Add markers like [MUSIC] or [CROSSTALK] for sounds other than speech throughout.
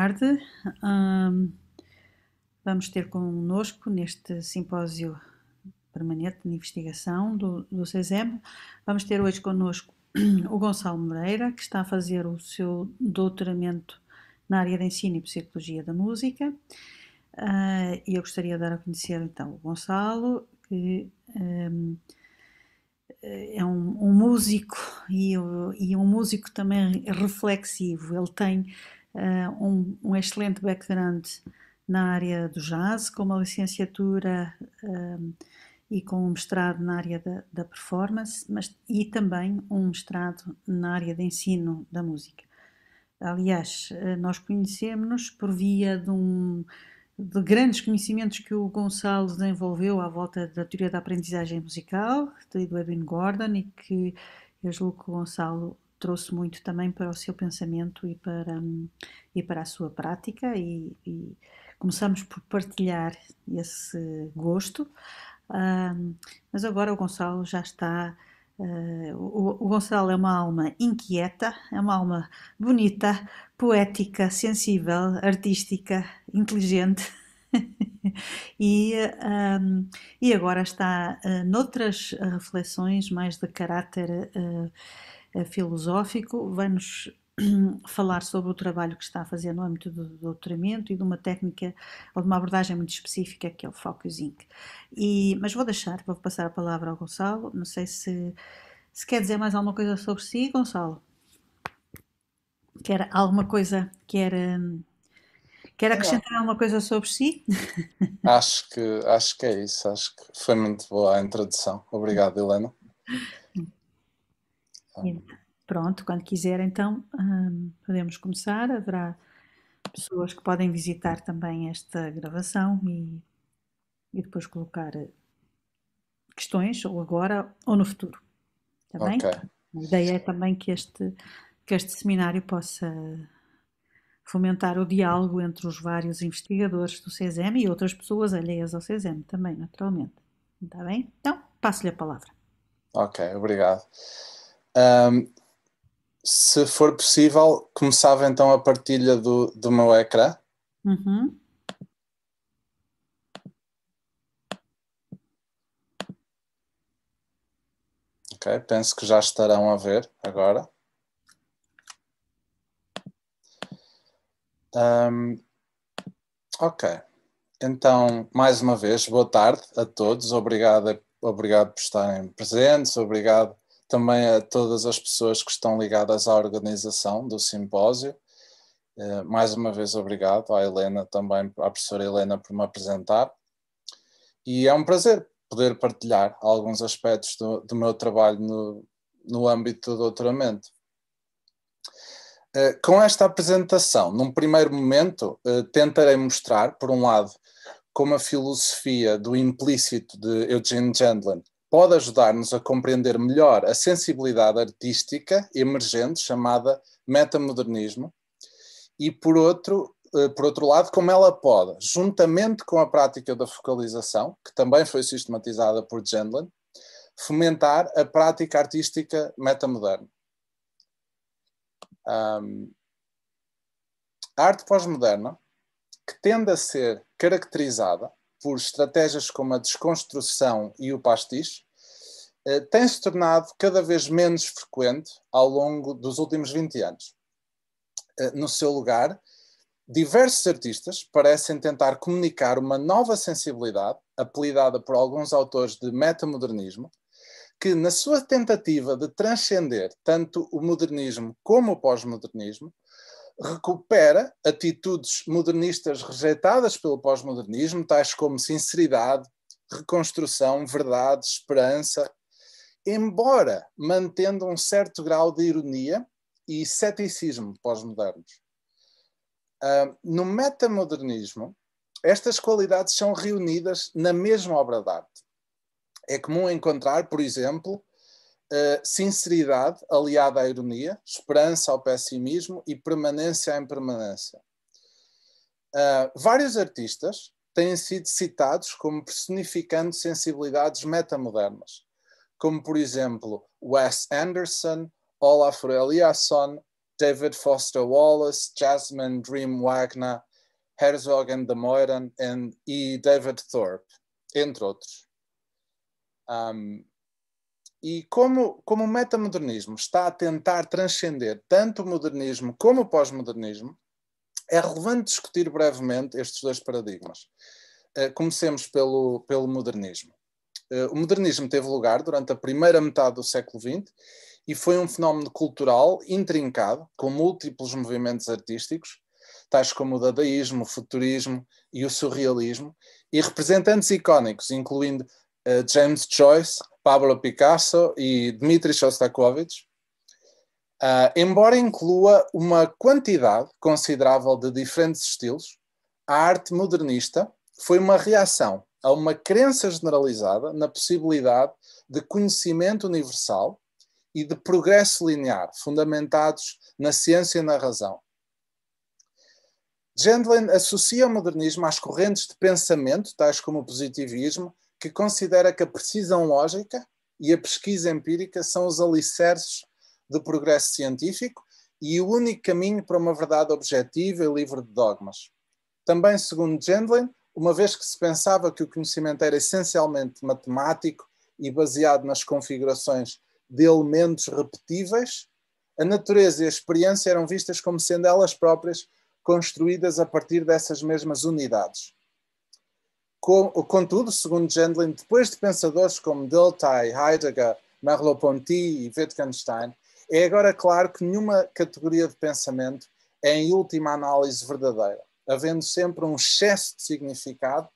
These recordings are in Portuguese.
tarde. Um, vamos ter conosco neste simpósio permanente de investigação do, do CESEM. Vamos ter hoje conosco [CLEARS THROAT] o Gonçalo Moreira, que está a fazer o seu doutoramento na área de ensino e psicologia da música. Uh, e eu gostaria de dar a conhecer então o Gonçalo, que um, é um, um músico e, e, um músico também reflexivo. Ele tem ah, um, um, excelente background na área do jazz, com uma licenciatura um, ah, e com um mestrado na área da, da, performance, mas e também um mestrado na área de ensino da música. Aliás, ah, nós conhecemos-nos por via de, um, de grandes conhecimentos que o Gonçalo desenvolveu à volta da teoria da aprendizagem musical, do Edwin Gordon, e que eu julgo que o Gonçalo trouxe muito também para o seu pensamento e para, hum, e para a sua prática e, e começamos por partilhar esse gosto, uh, mas agora o Gonçalo já está. Uh, o, o Gonçalo é uma alma inquieta, é uma alma bonita, poética, sensível, artística, inteligente. [LAUGHS] e, um, e agora está uh, noutras eh, reflexões mais de caráter uh, eh, filosófico, vai-nos [CLEARS THROAT] falar sobre o trabalho que está a fazer no âmbito do doutoramento e de uma técnica ou de uma abordagem muito específica que é o focusing. E, mas vou deixar, vou passar a palavra ao Gonçalo. Não sei se, se quer dizer mais alguma coisa sobre si, Gonçalo. Quer alguma coisa, quer, hum, quer acrescentar alguma coisa sobre si? [LAUGHS] Acho que, acho que é isso, acho que foi muito boa a introdução. Obrigado, Helena. Pronto, quando quiser, então hum, podemos começar. Haverá pessoas que podem visitar também esta gravação e, e depois colocar eh, questões, ou agora ou no futuro. Está bem? Okay. A ideia é também que este, que este seminário possa fomentar o diálogo entre os vários investigadores do CESEM e outras pessoas alheias ao CESEM também, naturalmente. Está bem? Então, passo-lhe a palavra. Ok, obrigado. Um, se for possível, começava então a partilha do, do meu ecrã. Uhum. Ok, penso que já estarão a ver agora. Um, ok, então mais uma vez, boa tarde a todos. Obrigado, obrigado por estarem presentes, obrigado também a todas as pessoas que estão ligadas à organização do simpósio. Eh, mais uma vez, obrigado à Helena também, à professora Helena, por me apresentar. E é um prazer poder partilhar alguns aspectos do, do meu trabalho no, no âmbito do doutoramento. Eh, com esta apresentação, num primeiro momento, eh, tentarei mostrar, por um lado, como a filosofia do implícito de Eugene Gendlin pode ajudar-nos a compreender melhor a sensibilidade artística emergente chamada metamodernismo e, por outro, eh, por outro lado, como ela pode, juntamente com a prática da focalização, que também foi sistematizada por Gendlin, fomentar a prática artística metamoderna. Um, a arte pós-moderna, que tende a ser caracterizada por estratégias como a desconstrução e o pastiche, eh, tem se tornado cada vez menos frequente ao longo dos últimos 20 anos. Eh, no seu lugar, diversos artistas parecem tentar comunicar uma nova sensibilidade, apelidada por alguns autores de metamodernismo, que, na sua tentativa de transcender tanto o modernismo como o pós-modernismo, recupera atitudes modernistas rejeitadas pelo pós-modernismo, tais como sinceridade, reconstrução, verdade, esperança, embora mantendo um certo grau de ironia e ceticismo pós-modernos. Uh, no metamodernismo, estas qualidades são reunidas na mesma obra de arte. É comum encontrar, por exemplo, eh, sinceridade aliada à ironia, esperança ao pessimismo e permanência à impermanência. Uh, vários artistas têm sido citados como personificando sensibilidades metamodernas, como por exemplo Wes Anderson, Olafur Eliasson, David Foster Wallace, Jasmine Dream Wagner, Herzog and de Moiran and, e David Thorpe, entre outros. Um, e como, como o metamodernismo está a tentar transcender tanto o modernismo como o pós-modernismo, é relevante discutir brevemente estes dois paradigmas. Eh, comecemos pelo, pelo modernismo. Eh, o modernismo teve lugar durante a primeira metade do século XX e foi um fenómeno cultural intrincado, com múltiplos movimentos artísticos, tais como o dadaísmo, o futurismo e o surrealismo, e representantes icónicos, incluindo eh, James Joyce, Pablo Picasso e Dmitri Shostakovich, uh, embora inclua uma quantidade considerável de diferentes estilos, a arte modernista foi uma reação a uma crença generalizada na possibilidade de conhecimento universal e de progresso linear, fundamentados na ciência e na razão. Gendlin associa o modernismo às correntes de pensamento, tais como o positivismo, que considera que a precisão lógica e a pesquisa empírica são os alicerces do progresso científico e o único caminho para uma verdade objetiva e livre de dogmas. Também, segundo Gendlin, uma vez que se pensava que o conhecimento era essencialmente matemático e baseado nas configurações de elementos repetíveis, a natureza e a experiência eram vistas como sendo elas próprias construídas a partir dessas mesmas unidades. Contudo, segundo Gendlin, depois de pensadores como Deltay Heidegger, Merleau-Ponty e Wittgenstein, é agora claro que nenhuma categoria de pensamento é, em última análise, verdadeira, havendo sempre um excesso de significado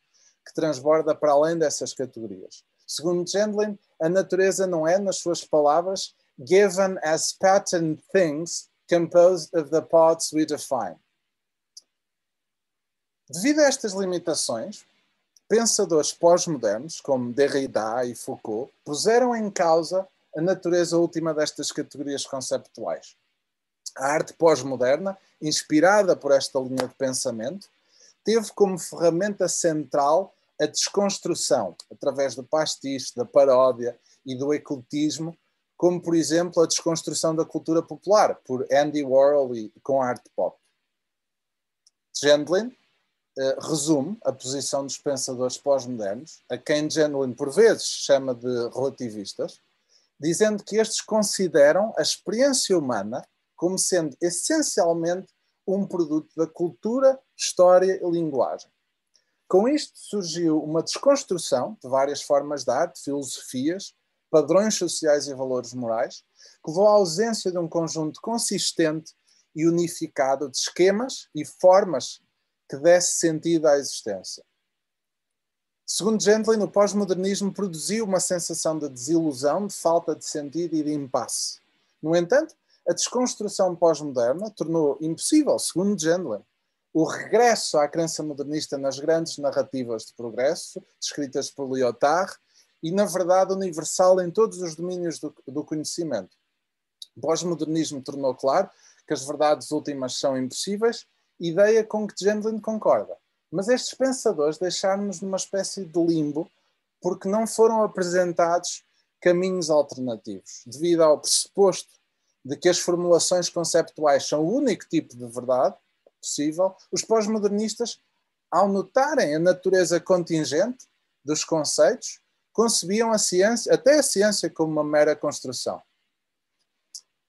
que transborda para além dessas categorias. Segundo Gendlin, a natureza não é, nas suas palavras, given as patterned things composed of the parts we define. Devido a estas limitações, pensadores pós-modernos, como Derrida e Foucault, puseram em causa a natureza última destas categorias conceptuais. A arte pós-moderna, inspirada por esta linha de pensamento, teve como ferramenta central a desconstrução, através do pastiche, da paródia e do ecletismo, como, por exemplo, a desconstrução da cultura popular, por Andy Warhol e com a arte pop. Gendlin, eh, resume a posição dos pensadores pós-modernos, a quem Janwin por vezes chama de relativistas, dizendo que estes consideram a experiência humana como sendo essencialmente um produto da cultura, história e linguagem. Com isto surgiu uma desconstrução de várias formas de arte, filosofias, padrões sociais e valores morais, que levou à ausência de um conjunto consistente e unificado de esquemas e formas que desse sentido à existência. Segundo Gendlin, o pós-modernismo produziu uma sensação de desilusão, de falta de sentido e de impasse. No entanto, a desconstrução pós-moderna tornou impossível, segundo Gendlin, o regresso à crença modernista nas grandes narrativas de progresso, descritas por Lyotard, e, na verdade, universal em todos os domínios do, do conhecimento. O pós-modernismo tornou claro que as verdades últimas são impossíveis ideia com que Gendlin concorda. Mas estes pensadores deixaram-nos numa espécie de limbo porque não foram apresentados caminhos alternativos, devido ao pressuposto de que as formulações conceptuais são o único tipo de verdade possível, os pós-modernistas, ao notarem a natureza contingente dos conceitos, concebiam a ciência, até a ciência como uma mera construção.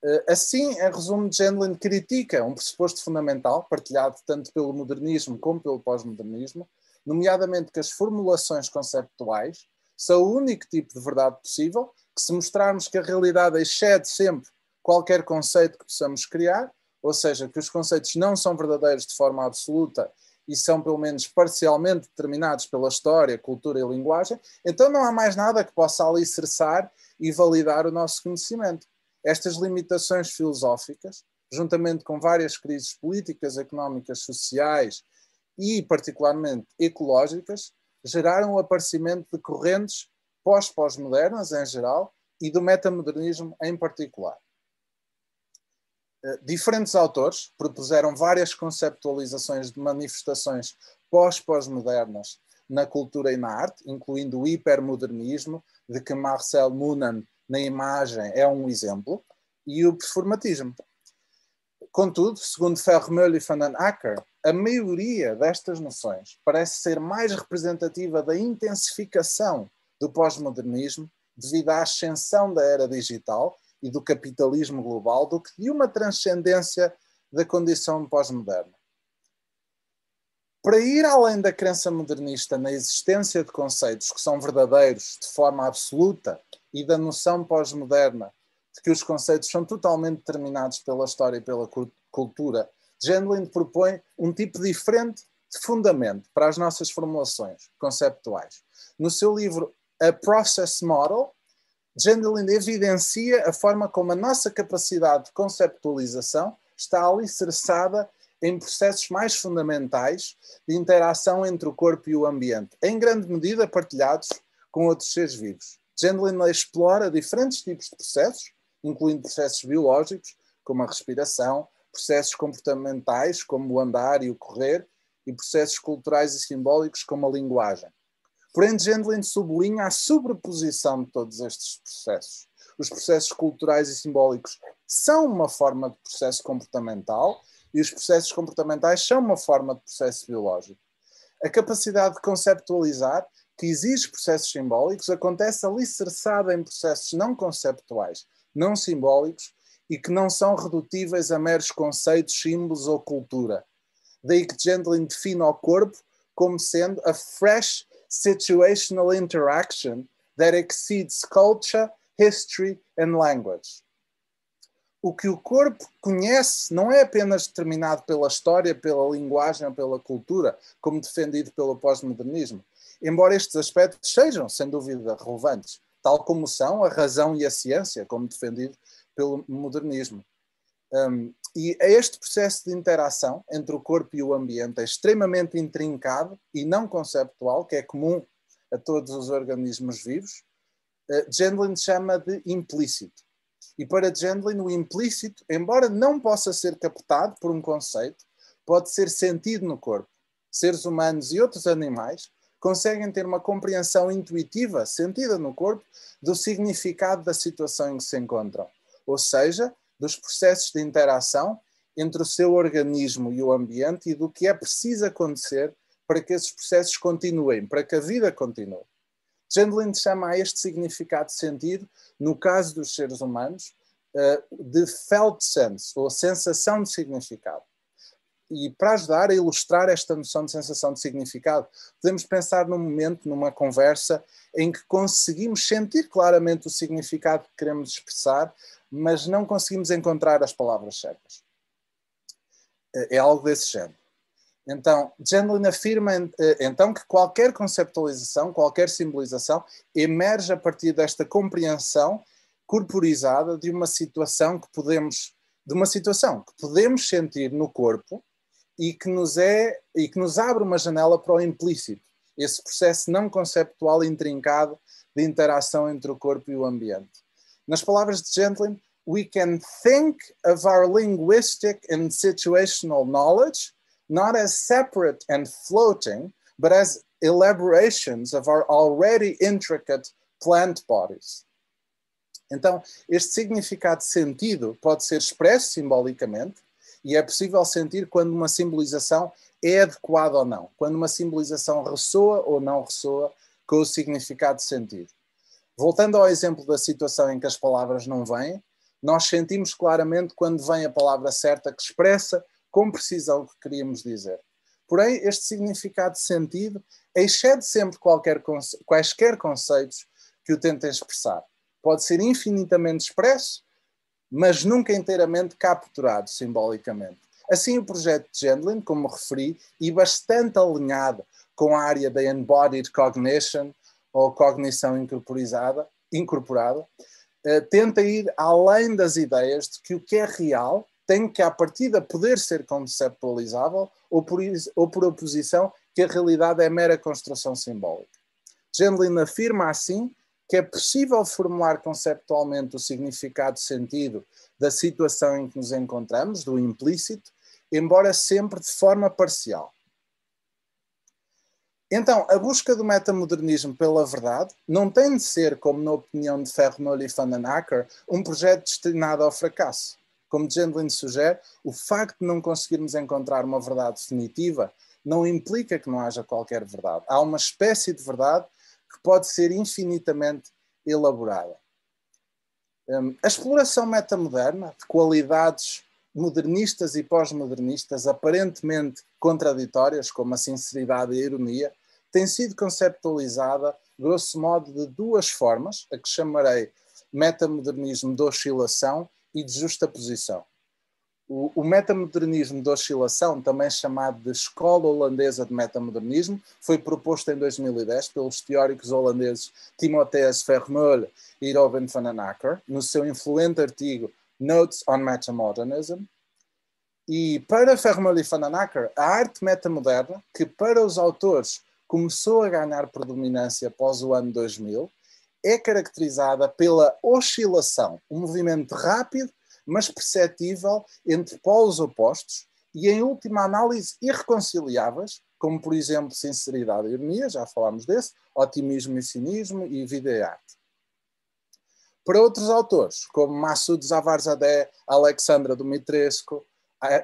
Eh, assim, em resumo, Gendlin critica um pressuposto fundamental, partilhado tanto pelo modernismo como pelo pós-modernismo, nomeadamente que as formulações conceptuais são o único tipo de verdade possível, que se mostrarmos que a realidade excede sempre qualquer conceito que possamos criar, ou seja, que os conceitos não são verdadeiros de forma absoluta e são pelo menos parcialmente determinados pela história, cultura e linguagem, então não há mais nada que possa alicerçar e validar o nosso conhecimento. Estas limitações filosóficas, juntamente com várias crises políticas, económicas, sociais e, particularmente, ecológicas, geraram o aparecimento de correntes pós-pós-modernas em geral e do metamodernismo em particular. Eh, diferentes autores propuseram várias conceptualizações de manifestações pós-pós-modernas na cultura e na arte, incluindo o hipermodernismo, de que Marcel Moonan na imagem é um exemplo, e o performatismo. Contudo, segundo Fermeuil e Van Acker, a maioria destas noções parece ser mais representativa da intensificação do pós-modernismo devido à ascensão da era digital e do capitalismo global do que de uma transcendência da condição pós-moderna para ir além da crença modernista na existência de conceitos que são verdadeiros de forma absoluta e da noção pós-moderna de que os conceitos são totalmente determinados pela história e pela cultura, Gendlin propõe um tipo diferente de fundamento para as nossas formulações conceptuais. No seu livro A Process Model, Gendlin evidencia a forma como a nossa capacidade de conceptualização está alicerçada em processos mais fundamentais de interação entre o corpo e o ambiente, em grande medida partilhados com outros seres vivos. Gendlin explora diferentes tipos de processos, incluindo processos biológicos, como a respiração, processos comportamentais, como o andar e o correr, e processos culturais e simbólicos, como a linguagem. Porém, Gendlin sublinha a sobreposição de todos estes processos. Os processos culturais e simbólicos são uma forma de processo comportamental e os processos comportamentais são uma forma de processo biológico. A capacidade de conceptualizar, que exige processos simbólicos, acontece alicerçada em processos não conceptuais, não simbólicos e que não são redutíveis a meros conceitos, símbolos ou cultura. Daí que Gendlin define o corpo como sendo a fresh situational interaction that exceeds culture, history and language o que o corpo conhece não é apenas determinado pela história, pela linguagem, ou pela cultura, como defendido pelo pós-modernismo. Embora estes aspectos sejam, sem dúvida, relevantes, tal como são a razão e a ciência, como defendido pelo modernismo. Um, e este processo de interação entre o corpo e o ambiente é extremamente intrincado e não conceptual, que é comum a todos os organismos vivos. Uh, Gendlin chama de implícito e para Gendlin, o implícito, embora não possa ser captado por um conceito, pode ser sentido no corpo. Seres humanos e outros animais conseguem ter uma compreensão intuitiva, sentida no corpo, do significado da situação em que se encontram, ou seja, dos processos de interação entre o seu organismo e o ambiente e do que é preciso acontecer para que esses processos continuem, para que a vida continue. Gendlin chama a este significado de sentido, no caso dos seres humanos, eh, de felt sense, ou sensação de significado. E para ajudar a ilustrar esta noção de sensação de significado, podemos pensar num momento, numa conversa, em que conseguimos sentir claramente o significado que queremos expressar, mas não conseguimos encontrar as palavras certas. É, é algo desse género. Então, Gendlin afirma eh, então que qualquer conceptualização, qualquer simbolização emerge a partir desta compreensão corporizada de uma situação que podemos de uma situação que podemos sentir no corpo e que nos é e que nos abre uma janela para o implícito, esse processo não conceptual intrincado de interação entre o corpo e o ambiente. Nas palavras de Gentlin, we can think of our linguistic and situational knowledge not as separate and floating, but as elaborations of our already intricate plant bodies. Então, este significado sentido pode ser expresso simbolicamente e é possível sentir quando uma simbolização é adequada ou não, quando uma simbolização ressoa ou não ressoa com o significado sentido. Voltando ao exemplo da situação em que as palavras não vêm, nós sentimos claramente quando vem a palavra certa que expressa com precisão que queríamos dizer. Porém, este significado de sentido excede sempre qualquer conce quaisquer conceitos que o tentem expressar. Pode ser infinitamente expresso, mas nunca inteiramente capturado simbolicamente. Assim, o projeto de Gendlin, como referi, e bastante alinhado com a área da Embodied Cognition, ou cognição incorporizada, incorporada, eh, tenta ir além das ideias de que o que é real tem que, à partida, poder ser conceptualizável ou por, ou por oposição que a realidade é mera construção simbólica. Gendlin afirma, assim, que é possível formular conceptualmente o significado sentido da situação em que nos encontramos, do implícito, embora sempre de forma parcial. Então, a busca do metamodernismo pela verdade não tem de ser, como na opinião de Ferro e Fananacker, um projeto destinado ao fracasso. Como Gendlin sugere, o facto de não conseguirmos encontrar uma verdade definitiva não implica que não haja qualquer verdade. Há uma espécie de verdade que pode ser infinitamente elaborada. Hum, a exploração metamoderna de qualidades modernistas e pós-modernistas aparentemente contraditórias, como a sinceridade e a ironia, tem sido conceptualizada, grosso modo, de duas formas, a que chamarei metamodernismo de oscilação e de justa posição. O, o metamodernismo de oscilação, também chamado de Escola Holandesa de Metamodernismo, foi proposto em 2010 pelos teóricos holandeses Timotheus Vermeule e Robin van Anacker, no seu influente artigo Notes on Metamodernism. E para Vermeule e van Anacker, a arte metamoderna, que para os autores começou a ganhar predominância após o ano 2000, é caracterizada pela oscilação, um movimento rápido, mas perceptível entre polos opostos e, em última análise, irreconciliáveis, como, por exemplo, sinceridade e ironia, já falámos desse, otimismo e cinismo e vida e arte. Para outros autores, como Massoud Zavarzadeh, Alexandra Dumitrescu,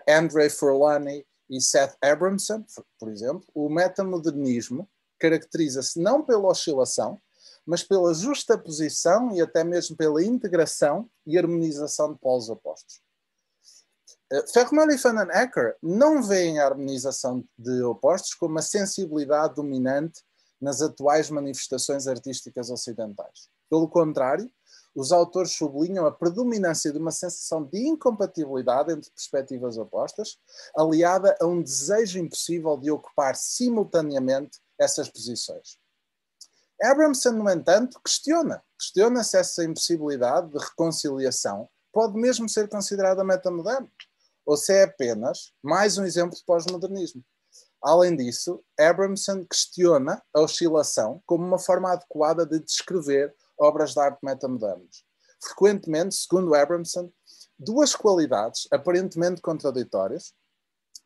Andrei Forlani e Seth Abramson, por exemplo, o metamodernismo caracteriza-se não pela oscilação, mas pela justa posição e até mesmo pela integração e harmonização de polos opostos. Eh, Ferromel e Fanon Ecker não veem a harmonização de opostos como a sensibilidade dominante nas atuais manifestações artísticas ocidentais. Pelo contrário, os autores sublinham a predominância de uma sensação de incompatibilidade entre perspectivas opostas, aliada a um desejo impossível de ocupar simultaneamente essas posições. Abramson, no entanto, questiona. Questiona se essa impossibilidade de reconciliação pode mesmo ser considerada metamoderna, ou se é apenas mais um exemplo de pós-modernismo. Além disso, Abramson questiona a oscilação como uma forma adequada de descrever obras de arte metamodernas. Frequentemente, segundo Abramson, duas qualidades aparentemente contraditórias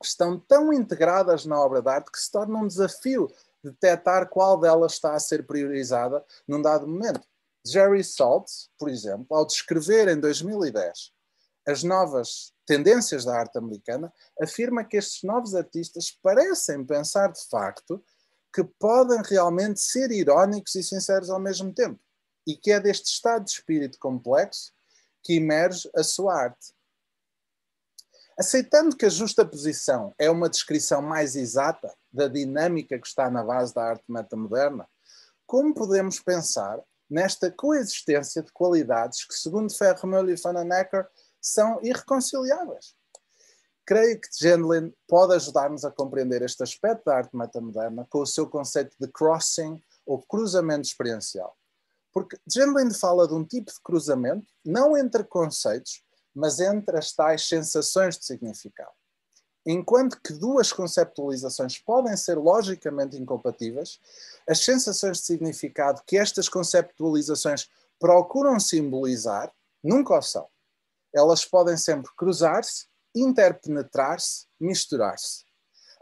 estão tão integradas na obra de arte que se torna um desafio detectar qual delas está a ser priorizada num dado momento. Jerry Saltz, por exemplo, ao descrever em 2010 as novas tendências da arte americana, afirma que estes novos artistas parecem pensar de facto que podem realmente ser irónicos e sinceros ao mesmo tempo, e que é deste estado de espírito complexo que emerge a sua arte. Aceitando que a justa posição é uma descrição mais exata, da dinâmica que está na base da arte metamoderna? Como podemos pensar nesta coexistência de qualidades que, segundo Ferremüller e Fananecker, são irreconciliáveis? Creio que Gendlin pode ajudar-nos a compreender este aspecto da arte metamoderna com o seu conceito de crossing ou cruzamento experiencial. Porque Gendlin fala de um tipo de cruzamento, não entre conceitos, mas entre as tais sensações de significado. Enquanto que duas conceptualizações podem ser logicamente incompatíveis, as sensações de significado que estas conceptualizações procuram simbolizar nunca o são. Elas podem sempre cruzar-se, interpenetrar-se, misturar-se.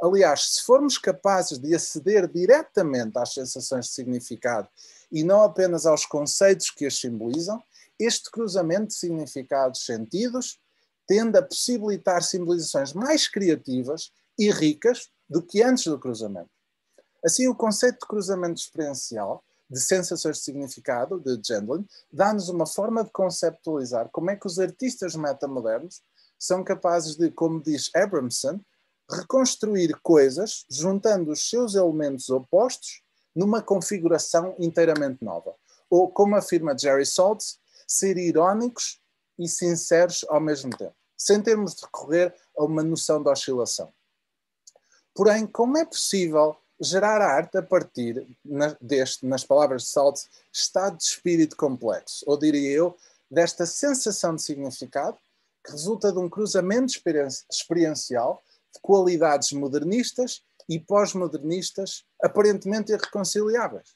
Aliás, se formos capazes de aceder diretamente às sensações de significado e não apenas aos conceitos que as simbolizam, este cruzamento de significados sentidos, tende a possibilitar civilizações mais criativas e ricas do que antes do cruzamento. Assim, o conceito de cruzamento experiencial, de sensações de significado, de Gendlin, dá-nos uma forma de conceptualizar como é que os artistas metamodernos são capazes de, como diz Abramson, reconstruir coisas juntando os seus elementos opostos numa configuração inteiramente nova. Ou, como afirma Jerry Saltz, ser irónicos e sinceros ao mesmo tempo sem termos de recorrer a uma noção de oscilação. Porém, como é possível gerar a arte a partir na, deste, nas palavras de Saltz, estado de espírito complexo, ou diria eu, desta sensação de significado que resulta de um cruzamento experiencial de qualidades modernistas e pós-modernistas aparentemente irreconciliáveis.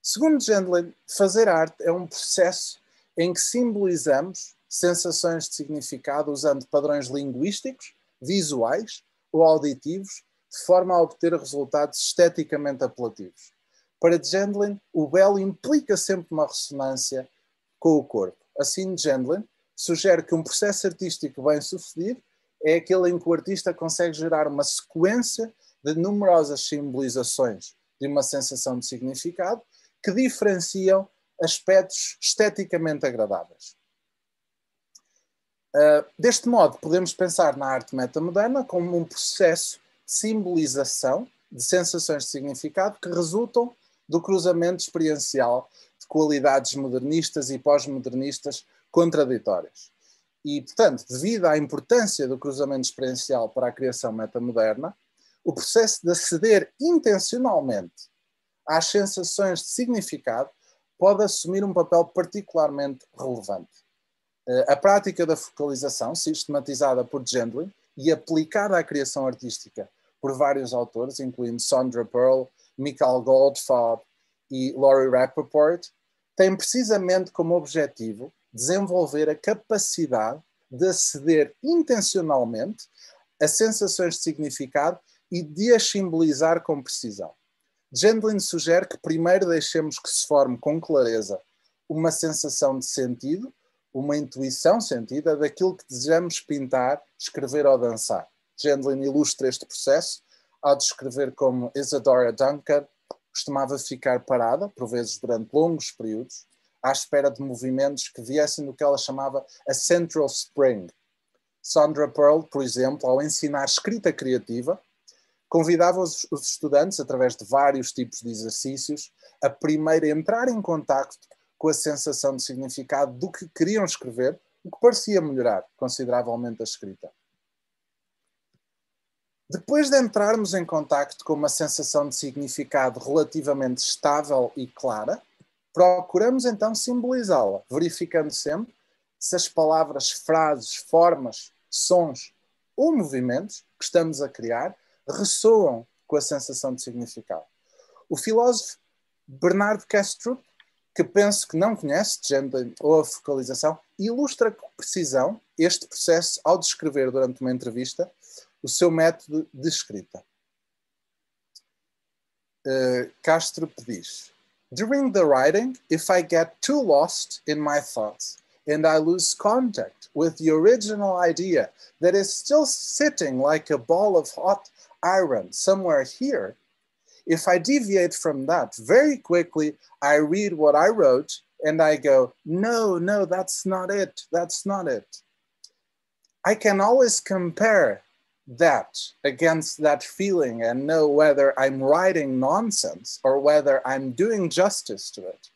Segundo Gendlin, fazer arte é um processo em que simbolizamos sensações de significado usando padrões linguísticos, visuais ou auditivos, de forma a obter resultados esteticamente apelativos. Para Gendlin, o belo implica sempre uma ressonância com o corpo. Assim, Gendlin sugere que um processo artístico bem-sucedido é aquele em que o artista consegue gerar uma sequência de numerosas simbolizações de uma sensação de significado que diferenciam aspectos esteticamente agradáveis. Uh, deste modo, podemos pensar na arte metamoderna como um processo de simbolização de sensações de significado que resultam do cruzamento experiencial de qualidades modernistas e pós-modernistas contraditórias. E, portanto, devido à importância do cruzamento experiencial para a criação metamoderna, o processo de aceder intencionalmente às sensações de significado pode assumir um papel particularmente relevante. Eh, a prática da focalização, sistematizada por Gendlin e aplicada à criação artística por vários autores, incluindo Sandra Pearl, Michael Goldfarb e Laurie Rappaport, tem precisamente como objetivo desenvolver a capacidade de aceder intencionalmente a sensações de significado e de as simbolizar com precisão. Gendlin sugere que primeiro deixemos que se forme com clareza uma sensação de sentido uma intuição sentida daquilo que desejamos pintar, escrever ou dançar. Gendlin ilustra este processo ao descrever como Isadora Duncan costumava ficar parada, por vezes durante longos períodos, à espera de movimentos que viessem do que ela chamava a Central Spring. Sandra Pearl, por exemplo, ao ensinar escrita criativa, convidava os, os estudantes, através de vários tipos de exercícios, a primeiro entrar em contacto com a sensação de significado do que queriam escrever, o que parecia melhorar consideravelmente a escrita. Depois de entrarmos em contacto com uma sensação de significado relativamente estável e clara, procuramos então simbolizá-la, verificando sempre se as palavras, frases, formas, sons ou movimentos que estamos a criar ressoam com a sensação de significado. O filósofo Bernard Kastrup que penso que não conhece, de ou a focalização, ilustra com precisão este processo ao descrever durante uma entrevista o seu método de escrita. Uh, Castro diz: During the writing, if I get too lost in my thoughts and I lose contact with the original idea that is still sitting like a ball of hot iron somewhere here, If I deviate from that very quickly, I read what I wrote and I go, no, no, that's not it. That's not it. I can always compare that against that feeling and know whether I'm writing nonsense or whether I'm doing justice to it.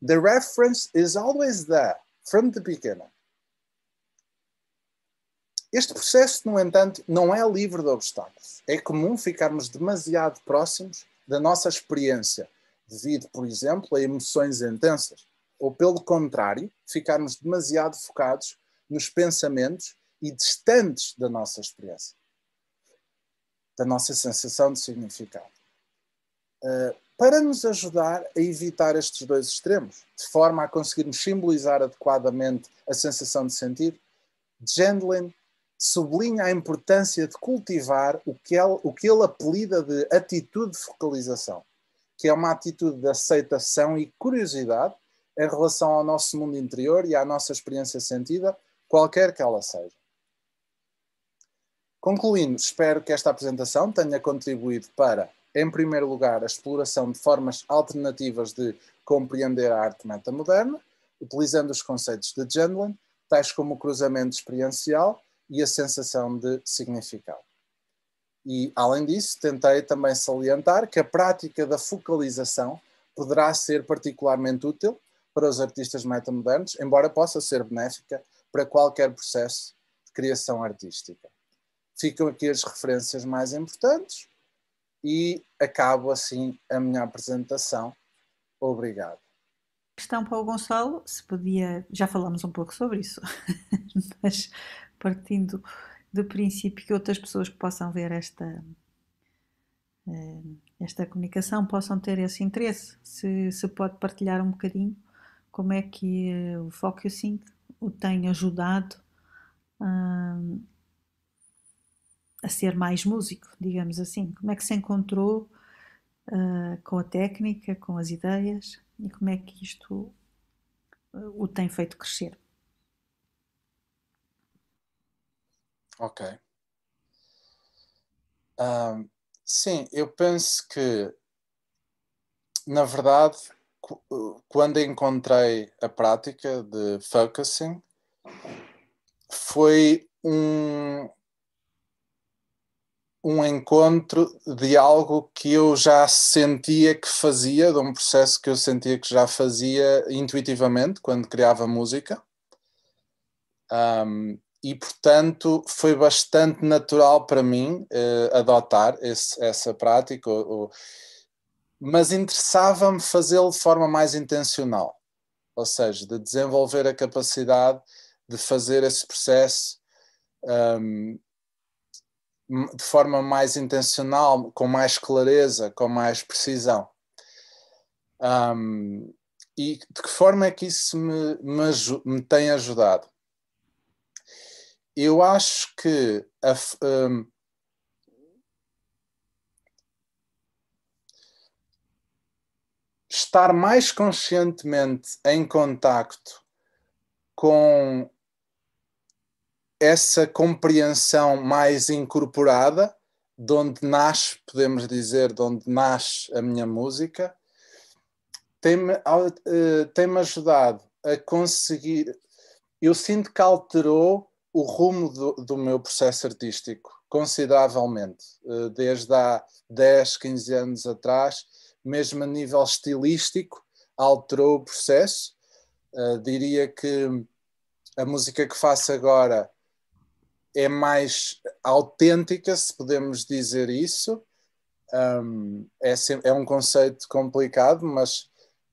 The reference is always there from the beginning. Este processo, no entanto, não é livre de obstáculos. É comum ficarmos demasiado próximos da nossa experiência, devido, por exemplo, a emoções intensas, ou, pelo contrário, ficarmos demasiado focados nos pensamentos e distantes da nossa experiência, da nossa sensação de significado. Uh, para nos ajudar a evitar estes dois extremos, de forma a conseguirmos simbolizar adequadamente a sensação de sentido Gendlin sublinha a importância de cultivar o que ele, o que ele apelida de atitude de focalização, que é uma atitude de aceitação e curiosidade em relação ao nosso mundo interior e à nossa experiência sentida, qualquer que ela seja. Concluindo, espero que esta apresentação tenha contribuído para, em primeiro lugar, a exploração de formas alternativas de compreender a arte metamoderna, utilizando os conceitos de Jandland, tais como o cruzamento experiencial, e a sensação de significado. E, além disso, tentei também salientar que a prática da focalização poderá ser particularmente útil para os artistas metamodernos, embora possa ser benéfica para qualquer processo de criação artística. Ficam aqui as referências mais importantes e acabo assim a minha apresentação. Obrigado. Questão para o Gonçalo, se podia. Já falamos um pouco sobre isso, [LAUGHS] mas partindo do princípio que outras pessoas que possam ver esta, eh, esta comunicação possam ter esse interesse. Se, se pode partilhar um bocadinho como é que eh, o Focusing o tem ajudado a, ah, a ser mais músico, digamos assim. Como é que se encontrou ah, com a técnica, com as ideias e como é que isto eh, o tem feito crescer? Ok. Um, sim, eu penso que, na verdade, quando encontrei a prática de focusing, foi um, um encontro de algo que eu já sentia que fazia, de um processo que eu sentia que já fazia intuitivamente quando criava música. Um, e portanto foi bastante natural para mim eh, adotar esse, essa prática, o, o... mas interessava-me fazê-lo de forma mais intencional, ou seja, de desenvolver a capacidade de fazer esse processo um, ehm, de forma mais intencional, com mais clareza, com mais precisão. Um, ehm, e de que forma é que isso me, me, me tem ajudado? eu acho que a, um, estar mais conscientemente em contacto com essa compreensão mais incorporada, de onde nasce, podemos dizer, de onde nasce a minha música, tem-me eh, tem ajudado a conseguir. Eu sinto que alterou o rumo do, do, meu processo artístico consideravelmente, eh, desde há 10, 15 anos atrás, mesmo a nível estilístico, alterou o processo. Eh, diria que a música que faço agora é mais autêntica, se podemos dizer isso. é, é, um conceito complicado, mas,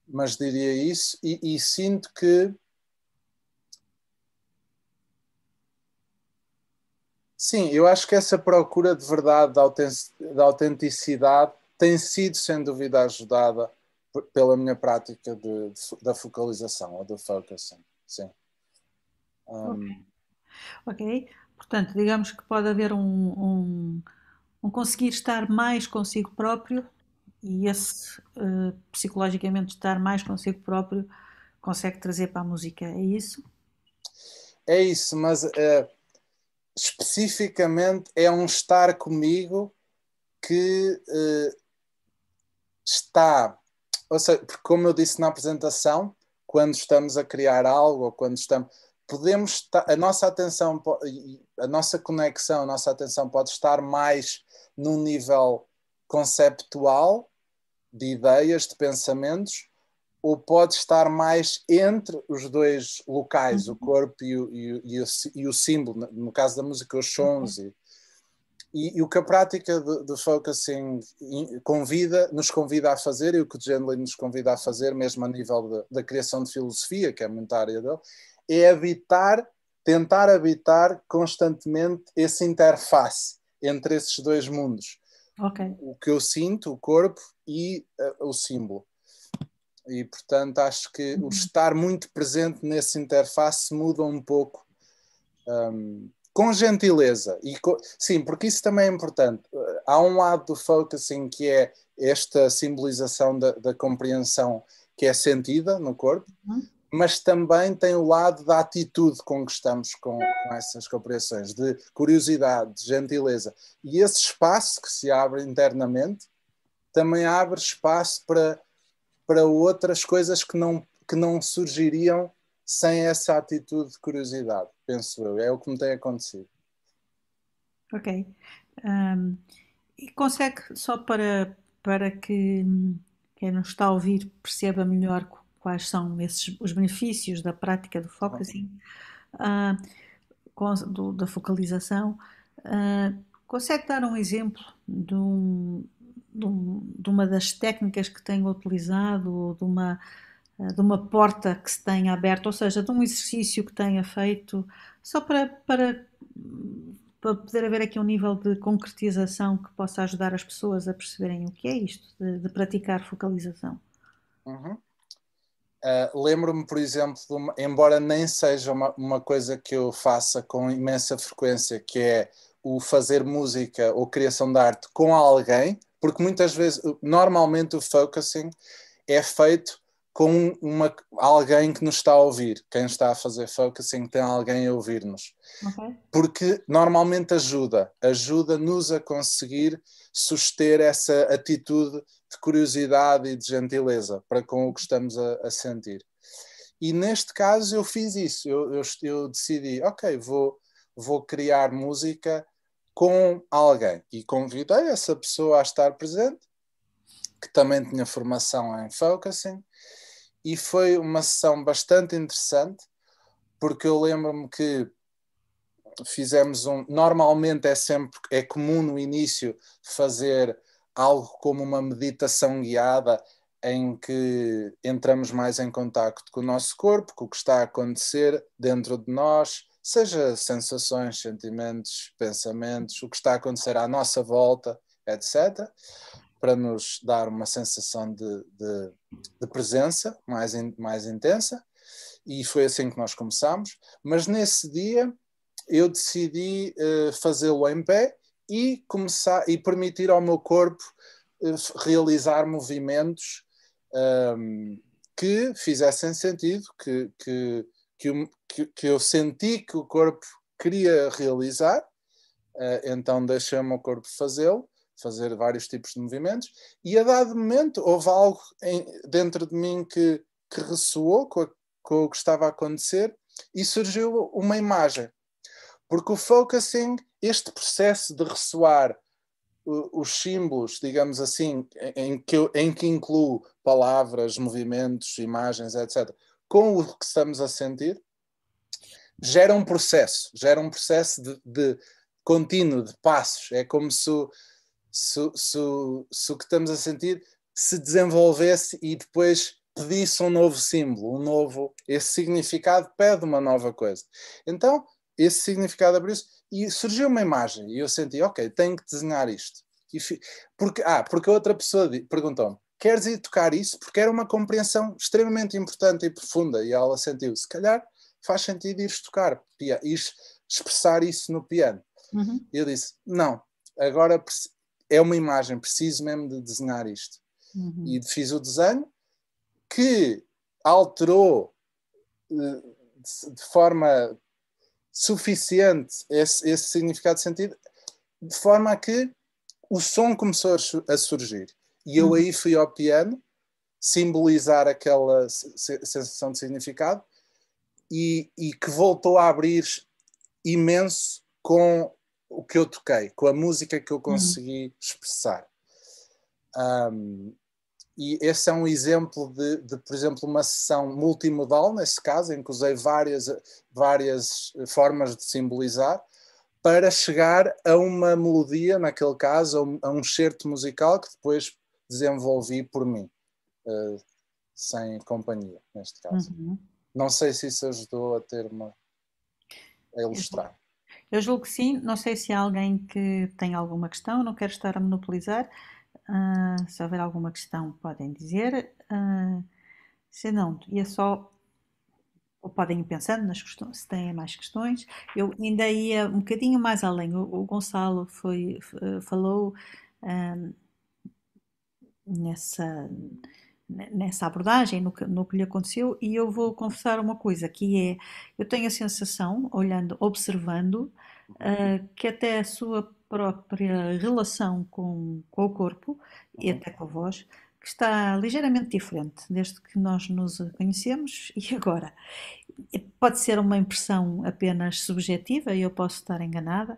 mas diria isso, e, e sinto que Sim, eu acho que essa procura de verdade, da autenticidade, tem sido, sem dúvida, ajudada pela minha prática de, de, da focalização ou do focusing. Sim. Um... Okay. ok, portanto, digamos que pode haver um, um, um, conseguir estar mais consigo próprio e esse uh, psicologicamente estar mais consigo próprio consegue trazer para a música, é isso? É isso, mas. Uh especificamente é um estar comigo que eh, está, ou seja, porque como eu disse na apresentação, quando estamos a criar algo ou quando estamos, podemos estar, a nossa atenção, a nossa conexão, a nossa atenção pode estar mais num nível conceptual de ideias, de pensamentos, ou pode estar mais entre os dois locais, o uhum. corpo e o, e o, e o, e o símbolo, no caso da música, os uhum. sons. E, o que a prática do focusing assim, convida, nos convida a fazer, e o que o Gendlin nos convida a fazer, mesmo a nível de, da criação de filosofia, que é muito a área dele, é habitar, tentar habitar constantemente essa interface entre esses dois mundos. Okay. O que eu sinto, o corpo e uh, o símbolo. E, portanto, acho que o uhum. estar muito presente nesse interface muda um pouco. Um, com gentileza. E co Sim, porque isso também é importante. Há um lado do focusing que é esta simbolização da, da compreensão que é sentida no corpo, uhum. mas também tem o lado da atitude com que estamos com, com essas compreensões, de curiosidade, de gentileza. E esse espaço que se abre internamente também abre espaço para para outras coisas que não, que não surgiriam sem essa atitude de curiosidade, penso eu. É o que me tem acontecido. Ok. Um, e consegue, só para, para que quem nos está a ouvir perceba melhor quais são esses, os benefícios da prática do focusing, uh, do, da focalização, uh, consegue dar um exemplo de um, de, uma das técnicas que tenho utilizado, ou de uma, eh, de uma porta que se tenha aberto, ou seja, de um exercício que tenha feito, só para, para, para poder haver aqui um nível de concretização que possa ajudar as pessoas a perceberem o que é isto, de, de praticar focalização. Uhum. Uh, Lembro-me, por exemplo, uma, embora nem seja uma, uma coisa que eu faça com imensa frequência, que é o fazer música ou criação de arte com alguém, porque muitas vezes, normalmente o focusing é feito com uma, alguém que nos está a ouvir. Quem está a fazer focusing tem alguém a ouvir-nos. Okay. Porque normalmente ajuda, ajuda-nos a conseguir suster essa atitude de curiosidade e de gentileza para com o que estamos a, a sentir. E neste caso eu fiz isso, eu, eu, eu decidi, ok, vou, vou criar música com alguém e convidei essa pessoa a estar presente, que também tinha formação em focusing, e foi uma sessão bastante interessante, porque eu lembro-me que fizemos um. Normalmente é sempre é comum no início fazer algo como uma meditação guiada em que entramos mais em contacto com o nosso corpo, com o que está a acontecer dentro de nós, seja sensações, sentimentos, pensamentos, o que está a acontecer à nossa volta, etc., para nos dar uma sensação de, de, de presença mais, in, mais intensa. E foi assim que nós começamos. Mas nesse dia eu decidi uh, fazê-lo em pé e começar e permitir ao meu corpo uh, realizar movimentos um, ehm, que fizessem sentido, que, que que, eu, que, que eu senti que o corpo queria realizar, eh, então deixei-me o corpo fazê-lo, fazer vários tipos de movimentos, e a dado momento houve algo em, dentro de mim que, que ressoou com, a, com o que estava a acontecer e surgiu uma imagem. Porque o focusing, este processo de ressoar os símbolos, digamos assim, em que, eu, em que incluo palavras, movimentos, imagens, etc., com o que estamos a sentir, gera um processo, gera um processo de, de contínuo, de passos. É como se, se, se, se o que estamos a sentir se desenvolvesse e depois pedisse um novo símbolo, um novo. Esse significado pede uma nova coisa. Então, esse significado abriu-se e surgiu uma imagem e eu senti, ok, tenho que desenhar isto. E, porque, ah, porque outra pessoa perguntou-me, queres ir tocar isso porque era uma compreensão extremamente importante e profunda. E ela sentiu, se calhar faz sentido ir tocar, ires expressar isso no piano. Uhum. E eu disse, não, agora é uma imagem, preciso mesmo de desenhar isto. Uhum. E fiz o desenho que alterou eh, de forma suficiente esse, esse significado de sentido, de forma a que o som começou a surgir. E eu hum. aí fui ao piano simbolizar aquela sensação de significado e, e que voltou a abrir imenso com o que eu toquei, com a música que eu hum. consegui uhum. expressar. Um, e esse é um exemplo de, de, por exemplo, uma sessão multimodal, nesse caso, em que usei várias, várias formas de simbolizar, para chegar a uma melodia, naquele caso, a um, a um certo musical que depois desenvolvi por mim, uh, sem companhia, neste caso. Uhum. Não sei se isso ajudou a ter uma. a ilustrar. Eu julgo que sim, não sei se há alguém que tem alguma questão, não quero estar a monopolizar. Uh, se houver alguma questão, podem dizer. Uh, se não, ia é só. Ou podem ir pensando nas questões, se têm mais questões. Eu ainda ia um bocadinho mais além. O, o Gonçalo foi, falou. Um, ah, nessa, nessa abordagem, no que, no que lhe aconteceu, e eu vou confessar uma coisa, que é, eu tenho a sensação, olhando, observando, uh, que até a sua própria relação com, com o corpo, e até com a voz, que está ligeiramente diferente desde que nós nos conhecemos [LAUGHS] e agora. Pode ser uma impressão apenas subjetiva, eu posso estar enganada,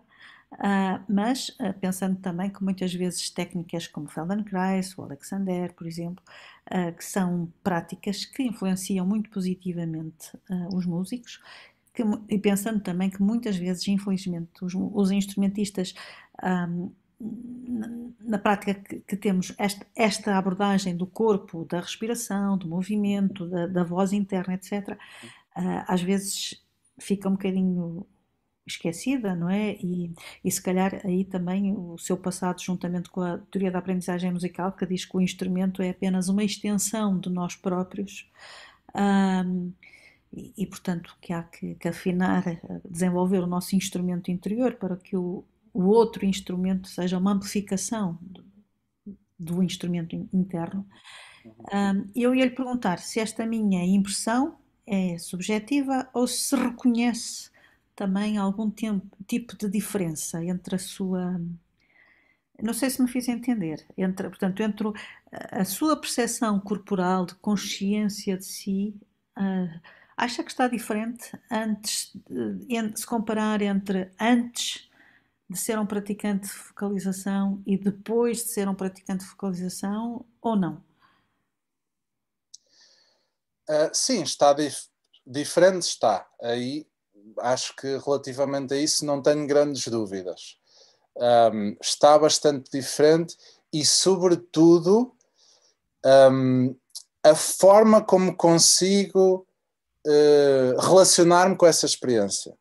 Uh, mas uh, pensando também que muitas vezes técnicas como Feldenkrais, o Alexander, por exemplo, uh, que são práticas que influenciam muito positivamente os músicos, que, e pensando também que muitas vezes, infelizmente, os, os instrumentistas um, na prática que, que temos esta, esta, abordagem do corpo, da respiração, do movimento, da, da voz interna, etc., às vezes fica um bocadinho esquecida, não é? E, e se calhar aí também o seu passado, juntamente com a teoria da aprendizagem musical, que diz que o instrumento é apenas uma extensão de nós próprios. Um, e, e, portanto, que há que, que, afinar, eh, desenvolver o nosso instrumento interior para que o, o outro instrumento seja uma amplificação do, do instrumento interno. Um, uhum. eu ia lhe perguntar se esta minha impressão é subjetiva ou se reconhece também algum tempo, tipo de diferença entre a sua. Não sei se me fiz entender. Entre, portanto, entre a sua percepção corporal de consciência de si, uh, acha que está diferente antes, de, se comparar entre antes de ser um praticante de focalização e depois de ser um praticante de focalização ou não? Uh, sim, está dif diferente, está. Aí acho que relativamente a isso não tenho grandes dúvidas. Um, está bastante diferente e, sobretudo, um, a forma como consigo uh, relacionar-me com essa experiência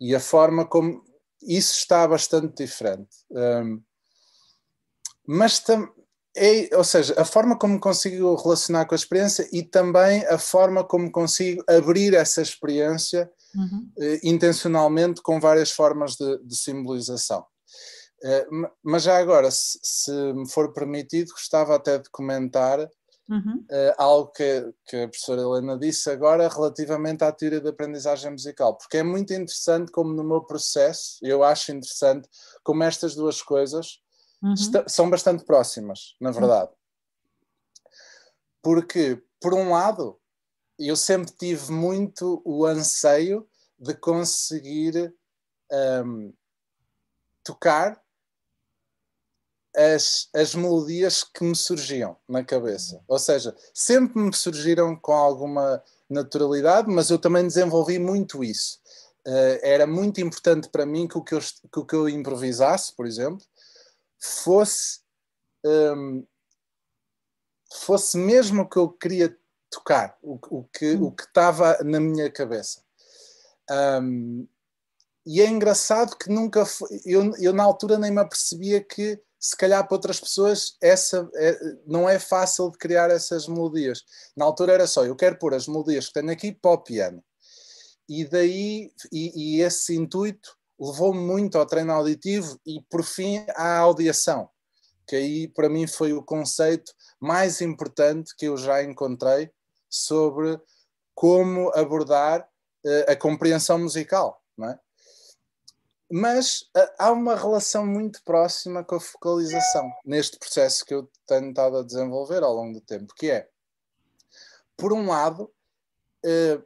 e a forma como isso está bastante diferente. Um, mas é, ou seja, a forma como consigo relacionar com a experiência e também a forma como consigo abrir essa experiência uhum. Eh, intencionalmente com várias formas de, de simbolização. Eh, mas já agora, se, se, me for permitido, gostava até de comentar uhum. Eh, algo que, que a professora Helena disse agora relativamente à teoria de aprendizagem musical, porque é muito interessante como no meu processo, eu acho interessante como estas duas coisas uhum. são bastante próximas, na verdade. Uhum. Porque, por um lado, eu sempre tive muito o anseio de conseguir um, tocar as, as melodias que me surgiam na cabeça. Ou seja, sempre me surgiram com alguma naturalidade, mas eu também desenvolvi muito isso. Uh, era muito importante para mim que o que, eu, que o que eu improvisasse, por exemplo, fosse, um, fosse mesmo o que eu queria tocar o, o que o hum. que estava na minha cabeça. Um, e é engraçado que nunca foi, eu, eu na altura nem me apercebia que se calhar para outras pessoas essa é, não é fácil de criar essas melodias. Na altura era só, eu quero pôr as melodias que tenho aqui para o piano. E daí, e, e esse intuito levou-me muito ao treino auditivo e por fim à audiação, que aí para mim foi o conceito mais importante que eu já encontrei sobre como abordar uh, a compreensão musical, não é? Mas uh, há uma relação muito próxima com a focalização neste processo que eu tenho estado a desenvolver ao longo do tempo, que é, por um lado, uh,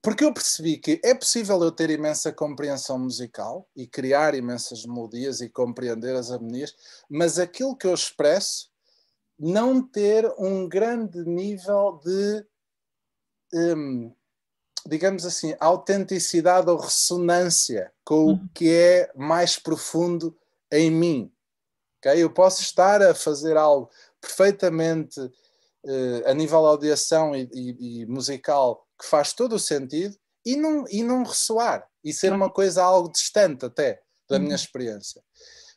porque eu percebi que é possível eu ter imensa compreensão musical e criar imensas melodias e compreender as harmonias, mas aquilo que eu expresso não ter um grande nível de, um, digamos assim, autenticidade ou ressonância com o uhum. que é mais profundo em mim. Okay? Eu posso estar a fazer algo perfeitamente uh, a nível de audiação e, e, e, musical que faz todo o sentido e não, e não ressoar e ser uma coisa algo distante até da minha uhum. experiência.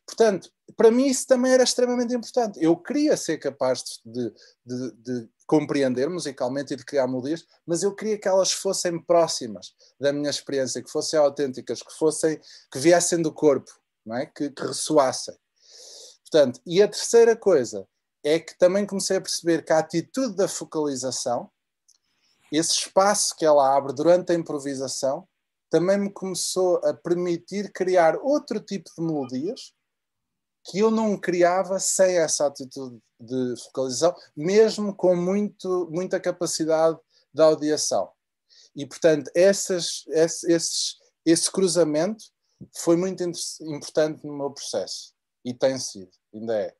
Portanto, para mim isso também era extremamente importante. Eu queria ser capaz de, de, de compreender musicalmente e de criar melodias, mas eu queria que elas fossem próximas da minha experiência, que fossem autênticas, que fossem, que viessem do corpo, não é? que, que ressoassem. Portanto, e a terceira coisa é que também comecei a perceber que a atitude da focalização, esse espaço que ela abre durante a improvisação, também me começou a permitir criar outro tipo de melodias que eu não criava sem essa atitude de focalização, mesmo com muito, muita capacidade de audiação. E, portanto, essas, esse cruzamento foi muito importante no meu processo. E tem sido, ainda é.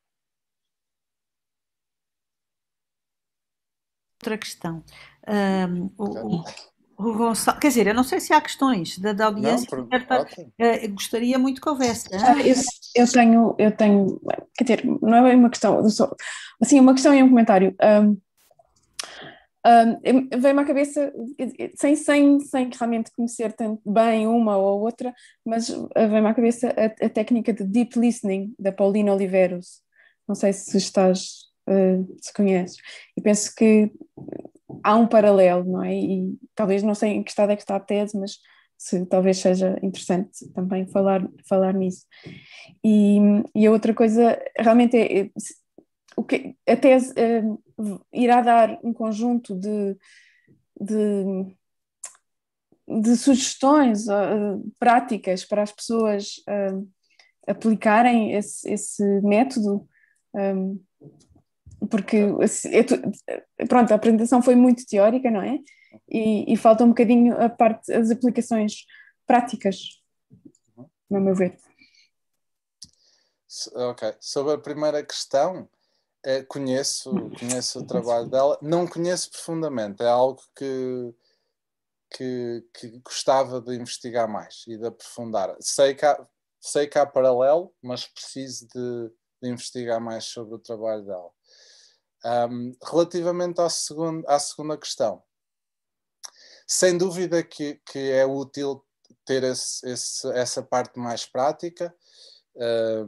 Outra questão. Um, o, o, o Gonçalo, quer dizer, eu não sei se há questões da, da audiência. Não, eh, gostaria muito que houvesse. É? Ah, eu, eu, tenho, eu tenho, quer dizer, não é bem uma questão, assim, uma questão e um comentário. Um, um, Veio-me à cabeça, sem, sem, sem realmente conhecer tanto bem uma ou outra, mas veio-me à cabeça a, a, técnica de deep listening da Paulina Oliveros. Não sei se estás, uh, se conheces. E penso que há um paralelo, não é? E talvez não sei em que estado é que está a tese, mas se, talvez seja interessante também falar, falar nisso. E, e a outra coisa realmente é, é o que, a tese é, irá dar um conjunto de, de, de sugestões uh, práticas para as pessoas uh, aplicarem esse, esse método. Um, porque é pronto, a apresentação foi muito teórica, não é? E, e, falta um bocadinho a parte, as aplicações práticas, uhum. no meu ver. Ok, sobre a primeira questão, é, conheço, conheço o trabalho dela, não conheço profundamente, é algo que, que, que gostava de investigar mais e de aprofundar. Sei que há, sei que há paralelo, mas preciso de, de investigar mais sobre o trabalho dela. Um, relativamente à, à segunda questão, sem dúvida que, que é útil ter esse, esse, essa parte mais prática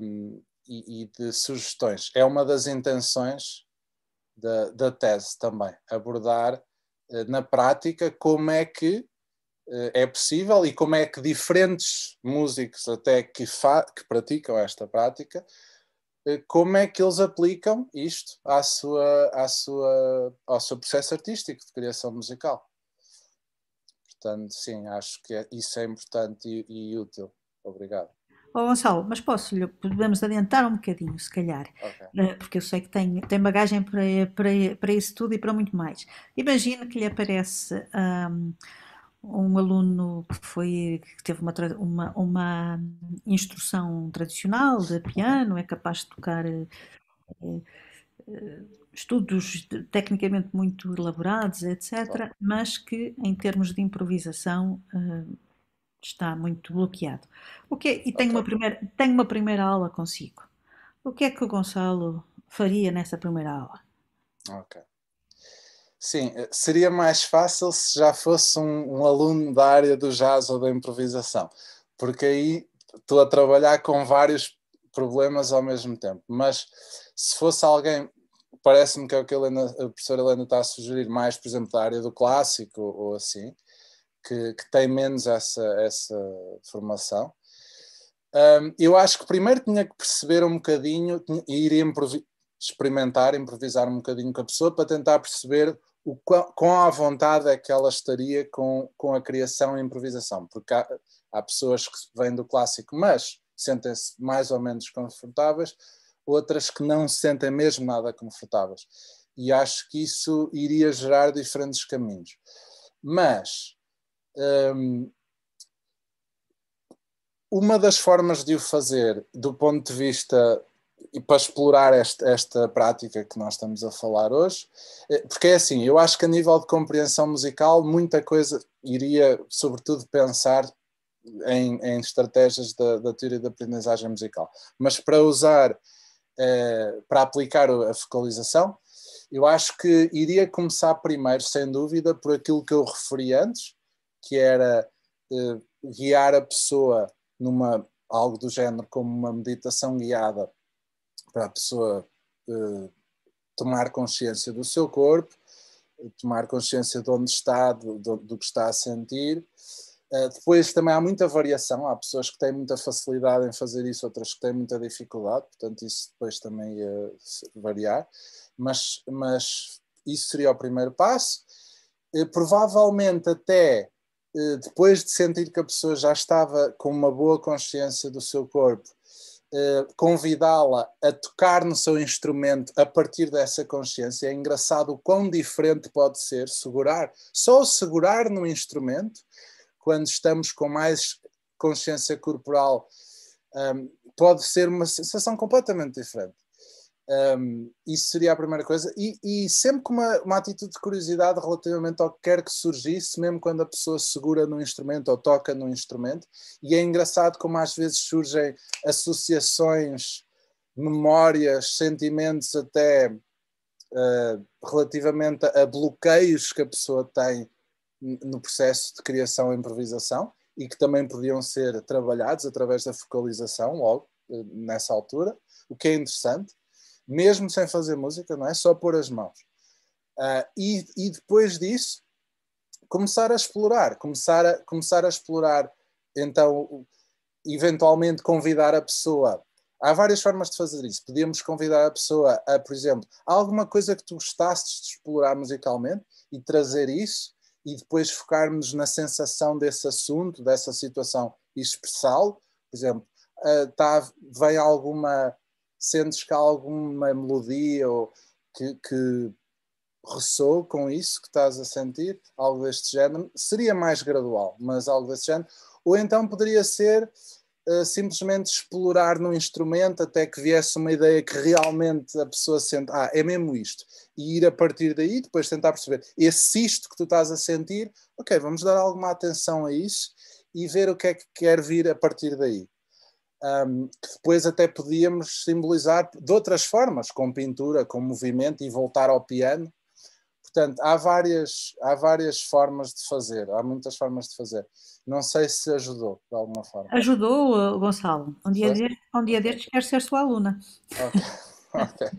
um, e, e, de sugestões. É uma das intenções da, da tese também, abordar uh, na prática como é que uh, é possível e como é que diferentes músicos até que, que praticam esta prática eh, como é que eles aplicam isto à sua, à sua, ao seu processo artístico de criação musical. Portanto, sim, acho que é, isso é importante e, e útil. Obrigado. Oh, Gonçalo, mas posso lhe podemos adiantar um bocadinho, se calhar, okay. Eh, porque eu sei que tem, tem bagagem para, para, para isso tudo e para muito mais. Imagina que lhe aparece um, um aluno que foi que teve uma, uma, uma instrução tradicional de piano, é capaz de tocar eh, eh, estudos tecnicamente muito elaborados, etc., mas que em termos de improvisação eh, está muito bloqueado. O que é, e tem uma, primeira, tem uma primeira aula consigo. O que é que o Gonçalo faria nessa primeira aula? Ok. Sim, eh, seria mais fácil se já fosse um, um, aluno da área do jazz ou da improvisação, porque aí estou a trabalhar com vários problemas ao mesmo tempo. Mas se fosse alguém, parece-me que é o que a, Helena, a professora Helena está a sugerir, mais, por exemplo, da área do clássico ou assim, que, que tem menos essa, essa formação. Um, eu acho que primeiro tinha que perceber um bocadinho e ir improvisar experimentar, improvisar um bocadinho com a pessoa para tentar perceber o quão à vontade é que ela estaria com, com a criação e a improvisação, porque há, há pessoas que vêm do clássico, mas sentem-se mais ou menos confortáveis, outras que não se sentem mesmo nada confortáveis. E acho que isso iria gerar diferentes caminhos. Mas hum, uma das formas de o fazer, do ponto de vista e para explorar esta, esta prática que nós estamos a falar hoje, eh, porque é assim, eu acho que a nível de compreensão musical, muita coisa iria, sobretudo, pensar em, em estratégias da, da, teoria da aprendizagem musical. Mas para usar, eh, para aplicar a focalização, eu acho que iria começar primeiro, sem dúvida, por aquilo que eu referi antes, que era eh, guiar a pessoa numa algo do género como uma meditação guiada para a pessoa eh, tomar consciência do seu corpo, tomar consciência de onde está, do, do, que está a sentir. Eh, depois também há muita variação, há pessoas que têm muita facilidade em fazer isso, outras que têm muita dificuldade, portanto isso depois também ia variar, mas, mas isso seria o primeiro passo. Eh, provavelmente até depois de sentir que a pessoa já estava com uma boa consciência do seu corpo, eh, convidá-la a tocar no seu instrumento a partir dessa consciência, é engraçado o quão diferente pode ser segurar, só segurar no instrumento, quando estamos com mais consciência corporal, um, ehm, pode ser uma sensação completamente diferente. Um, isso seria a primeira coisa, e, e sempre com uma, uma, atitude de curiosidade relativamente ao que quer que surgisse, mesmo quando a pessoa segura num instrumento ou toca num instrumento. E é engraçado como às vezes surgem associações, memórias, sentimentos, até uh, relativamente a bloqueios que a pessoa tem no processo de criação e improvisação e que também podiam ser trabalhados através da focalização logo eh, nessa altura, o que é interessante mesmo sem fazer música, não é? Só pôr as mãos. Uh, e, e depois disso, começar a explorar, começar a, começar a explorar, então, eventualmente convidar a pessoa. Há várias formas de fazer isso. Podíamos convidar a pessoa a, por exemplo, alguma coisa que tu gostasses de explorar musicalmente e trazer isso e depois focarmos na sensação desse assunto, dessa situação e expressá-lo. Por exemplo, uh, tá, vem alguma sentes que há alguma melodia ou que, que ressoa com isso que estás a sentir, algo deste género, seria mais gradual, mas algo deste género, ou então poderia ser uh, simplesmente explorar no instrumento até que viesse uma ideia que realmente a pessoa sente, ah, é mesmo isto, e ir a partir daí, depois tentar perceber esse isto que tu estás a sentir, ok, vamos dar alguma atenção a isso e ver o que é que quer vir a partir daí um, que depois até podíamos simbolizar de outras formas, com pintura, com movimento e voltar ao piano. Portanto, há várias, há várias formas de fazer, há muitas formas de fazer. Não sei se ajudou de alguma forma. Ajudou, eh, Gonçalo. Um dia, de, um dia destes quero ser sua aluna. Ok. Está [LAUGHS] okay.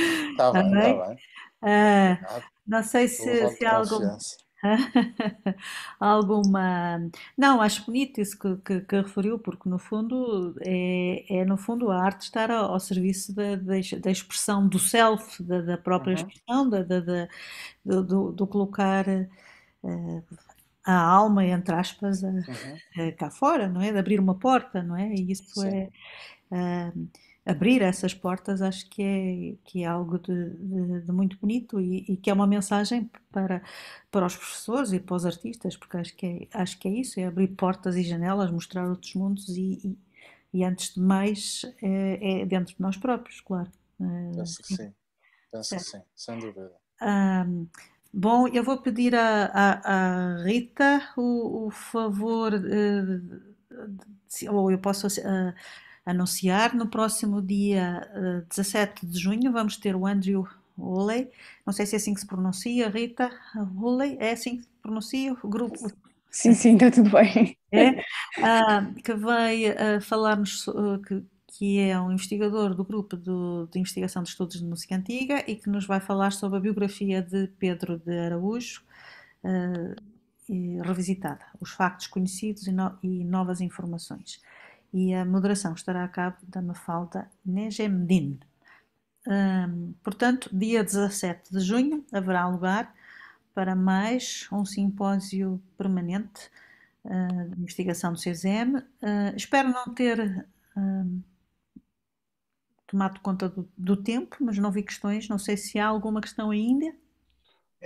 bem, está tá bem. Tá bem. Uh, não sei se, se há algum, [LAUGHS] Alguma. Não, acho bonito isso que, que, que referiu, porque no fundo é, é no fundo a arte estar ao, ao serviço da, da, da expressão do self, da, da própria Uhum. expressão, da, da- da- do, do- colocar eh, a alma, entre aspas, uhum. eh, cá fora, não é? De abrir uma porta, não é? E isso Sim. é. Eh, abrir essas portas acho que é, que é algo de, de, de muito bonito e, e, que é uma mensagem para, para os professores e para os artistas, porque acho que é, acho que é isso, é abrir portas e janelas, mostrar outros mundos e, e, e antes de mais é, é, dentro de nós próprios, claro. Penso que eh, sim, penso é. que sim, sem dúvida. Um, bom, eu vou pedir à Rita o, o favor, uh, ou eu posso... Uh, anunciar. No próximo dia uh, eh, 17 de junho vamos ter o Andrew Hooley, não sei se é assim que se pronuncia, Rita Hooley, é assim que se pronuncia o grupo? Sim, sim, está tudo bem. É, uh, que vai uh, falar-nos, uh, que, que é um investigador do grupo do, de investigação de estudos de música antiga e que nos vai falar sobre a biografia de Pedro de Araújo, revisitada, os factos conhecidos e, no, e novas informações e a moderação estará a cabo da Mafalda Nejemdin. Hum, portanto, dia 17 de junho haverá lugar para mais um simpósio permanente uh, de investigação do CSM. Uh, ah, espero não ter tomado conta do, do, tempo, mas não vi questões. Não sei se há alguma questão ainda.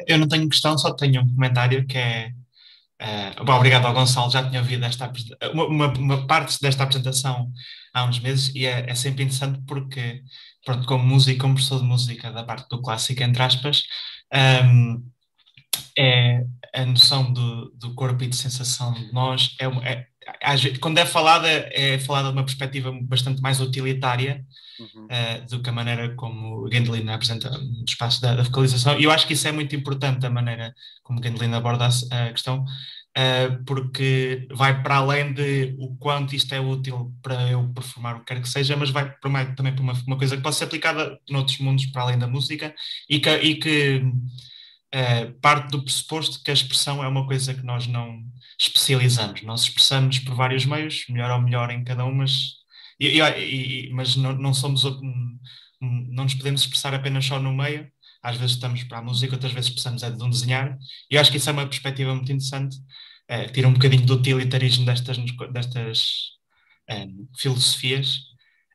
Eu não tenho questão, só tenho um comentário que é Uh, bom, obrigado ao Gonçalo, já tinha ouvido esta, uma, uma, parte desta apresentação há uns meses e é, é, sempre interessante porque, pronto, como músico, como professor de música da parte do clássico, entre aspas, um, ehm, é a noção do, do corpo e de sensação de nós, é, é, quando é falada, é falada de uma perspectiva bastante mais utilitária, uhum. uh, eh, do que a maneira como Gandolina apresenta o espaço da, da, E eu acho que isso é muito importante, a maneira como Gandolina aborda a, a questão, uh, porque vai para além de o quanto isto é útil para eu performar o que quer que seja, mas vai uma, também para uma, uma, coisa que pode ser aplicada noutros mundos para além da música e que. E que uh, parte do pressuposto que a expressão é uma coisa que nós não especializamos. Nós expressamos por vários meios, melhor ou melhor em cada um, mas e, e, e, mas não, não somos, não nos podemos expressar apenas só no meio, às vezes estamos para a música, outras vezes precisamos é de um desenhar, e eu acho que isso é uma perspectiva muito interessante, é, tira um bocadinho do utilitarismo destas, destas é, filosofias,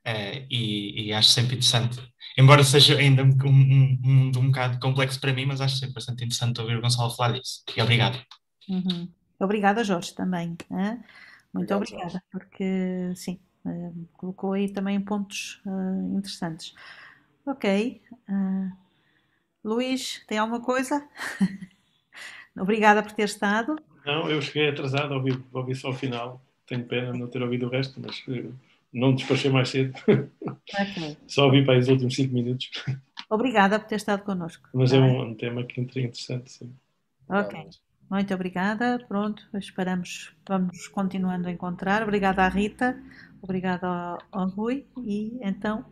é, e, e, acho sempre interessante. Embora seja ainda um, um, um, um, bocado complexo para mim, mas acho sempre bastante interessante ouvir o Gonçalo falar disso, e obrigado. Uhum. Obrigada, Jorge, também. Né? Muito obrigada, porque sim, colocou aí também pontos uh, interessantes. Ok. Uh, Luís, tem alguma coisa? [LAUGHS] Obrigada por ter estado. Não, eu cheguei atrasado, ouvi, ouvi só o final. Tenho pena de não ter ouvido o resto, mas eh, não despachei mais cedo. Okay. [LAUGHS] Só ouvi para os últimos cinco minutos. Obrigada por ter estado connosco. Mas é tá um, um tema que é interessante, sim. Ok. Tá Muito obrigada. Pronto, esperamos, vamos continuando a encontrar. Obrigada à Rita. Obrigada ao, ao Rui e então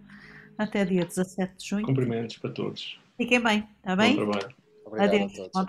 até dia 17 de junho. Cumprimentos para todos. Fiquem bem, está bem? Bom trabalho. Obrigado Adeus.